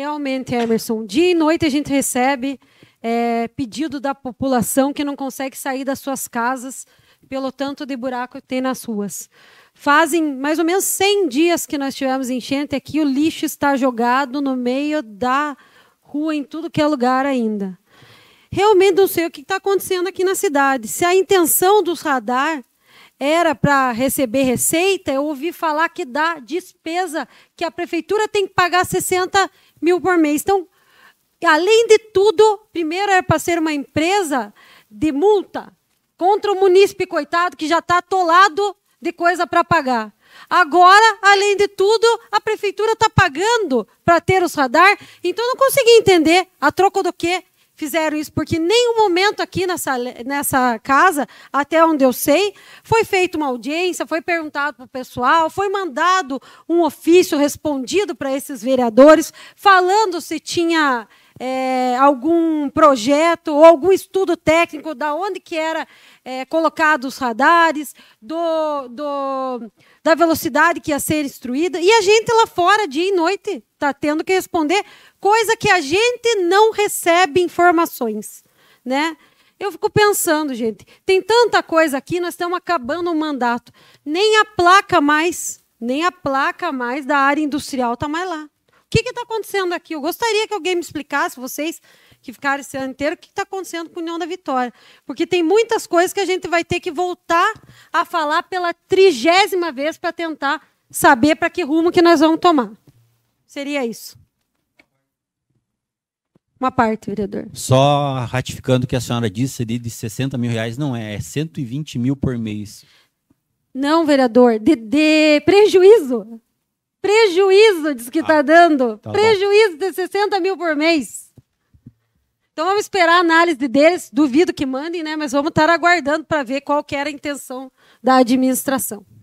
Realmente, Emerson, dia e noite a gente recebe é, pedido da população que não consegue sair das suas casas pelo tanto de buraco que tem nas ruas. Fazem mais ou menos 100 dias que nós tivemos enchente aqui, o lixo está jogado no meio da rua, em tudo que é lugar ainda. Realmente não sei o que está acontecendo aqui na cidade. Se a intenção dos radar era para receber receita, eu ouvi falar que dá despesa, que a prefeitura tem que pagar 60 mil por mês. Então, além de tudo, primeiro era para ser uma empresa de multa contra o munícipe coitado que já está atolado de coisa para pagar. Agora, além de tudo, a prefeitura está pagando para ter os radar. Então, não consegui entender a troco do quê fizeram isso, porque nenhum momento aqui nessa, nessa casa, até onde eu sei, foi feita uma audiência, foi perguntado para o pessoal, foi mandado um ofício respondido para esses vereadores, falando se tinha é, algum projeto ou algum estudo técnico da onde que era é, colocado os radares, do, do, da velocidade que ia ser instruída. E a gente lá fora, dia e noite, está tendo que responder coisa que a gente não recebe informações. Né? Eu fico pensando, gente, tem tanta coisa aqui, nós estamos acabando o mandato. Nem a placa mais, nem a placa mais da área industrial está mais lá que está acontecendo aqui? Eu gostaria que alguém me explicasse, vocês que ficaram esse ano inteiro, o que está acontecendo com a União da Vitória. Porque tem muitas coisas que a gente vai ter que voltar a falar pela trigésima vez para tentar saber para que rumo que nós vamos tomar. Seria isso. Uma parte, vereador. Só ratificando o que a senhora disse ali de 60 mil reais, não é, é 120 mil por mês. Não, vereador, de, de prejuízo. Prejuízo, diz que está ah, tá dando. Tá Prejuízo bom. de 60 mil por mês. Então vamos esperar a análise deles. Duvido que mandem, né? Mas vamos estar aguardando para ver qual que era a intenção da administração.